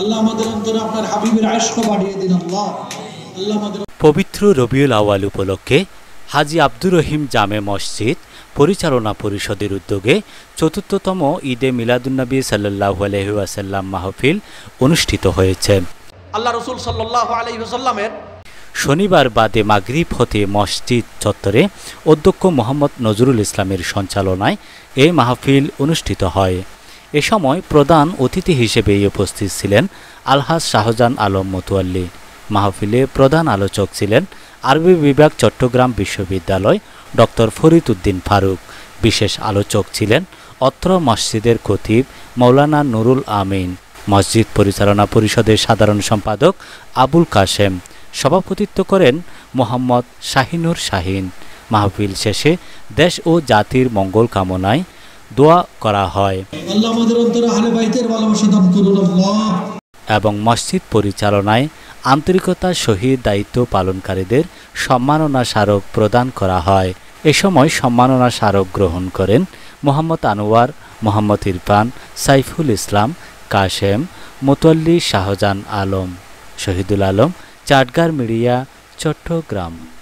আল্লাহ আমাদের অন্তরে আপনার হাবিবের আয়স্ক বাড়িয়ে দিন আল্লাহ আল্লাহ আমাদের পবিত্র রবিউল আওয়াল উপলক্ষে হাজি আব্দুর রহিম জামে মসজিদ পরিচালনা পরিষদের উদ্যোগে চতুর্থতম ঈদে মিলাদুন্নবী সাল্লাহ আলহিউসাল্লাম মাহফিল অনুষ্ঠিত হয়েছে আল্লাহ রসুল সাল্লাহ আলহিহসাল্লামের শনিবার বাদে মাগরিব হতে মসজিদ চত্বরে অধ্যক্ষ মোহাম্মদ নজরুল ইসলামের সঞ্চালনায় এই মাহফিল অনুষ্ঠিত হয় এ সময় প্রধান অতিথি হিসেবে উপস্থিত ছিলেন আলহাজ শাহজাহান আলম মতুয়াল্লি মাহফিলে প্রধান আলোচক ছিলেন আরবি বিভাগ চট্টগ্রাম বিশ্ববিদ্যালয় ডক্টর ফরিদ উদ্দিন ফারুক বিশেষ আলোচক ছিলেন অত্র মসজিদের খতিব মৌলানা নুরুল আমিন মসজিদ পরিচালনা পরিষদের সাধারণ সম্পাদক আবুল কাশেম সভাপতিত্ব করেন মোহাম্মদ শাহিনুর শাহিন মাহফিল শেষে দেশ ও জাতির মঙ্গল কামনায় দোয়া করা হয় এবং মসজিদ পরিচালনায় আন্তরিকতা শহীদ দায়িত্ব পালনকারীদের সম্মাননা স্মারক প্রদান করা হয় এ সময় সম্মাননা স্মারক গ্রহণ করেন মোহাম্মদ আনোয়ার মোহাম্মদ ইরফান সাইফুল ইসলাম কাশেম মোতল্লি শাহজাহান আলম শহীদুল আলম চাটগার মিডিয়া চট্টগ্রাম